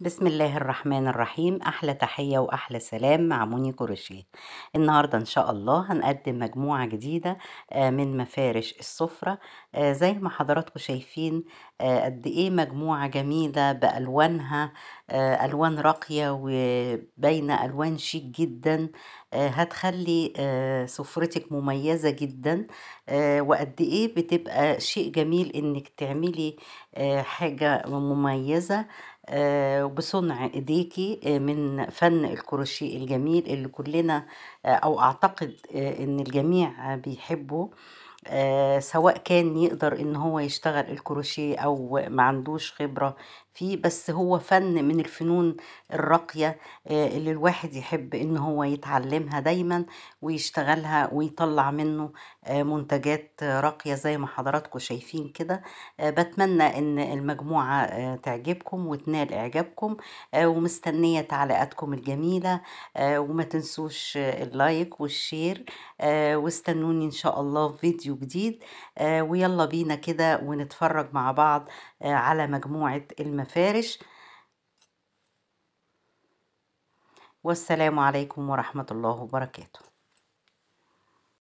بسم الله الرحمن الرحيم احلى تحيه واحلى سلام مع موني كروشيه النهارده ان شاء الله هنقدم مجموعه جديده آه، من مفارش السفره آه، زي ما حضراتكم شايفين آه، قد ايه مجموعه جميله بالوانها الوان راقيه وبين الوان شيك جدا آه، هتخلي آه، سفرتك مميزة جدا آه، وقد ايه بتبقى شيء جميل انك تعملي حاجة مميزة بصنع ايديكي من فن الكروشيه الجميل اللي كلنا او اعتقد ان الجميع بيحبه آه، سواء كان يقدر ان هو يشتغل الكروشيه او ما عندوش خبرة فيه بس هو فن من الفنون الراقية آه، اللي الواحد يحب ان هو يتعلمها دايما ويشتغلها ويطلع منه آه، منتجات راقية زي ما حضراتكم شايفين كده آه، بتمنى ان المجموعة آه، تعجبكم وتنال اعجابكم ومستنية تعليقاتكم الجميلة وما تنسوش اللايك والشير واستنوني ان شاء الله في فيديو جديد ويلا بينا كده ونتفرج مع بعض على مجموعة المفارش والسلام عليكم ورحمة الله وبركاته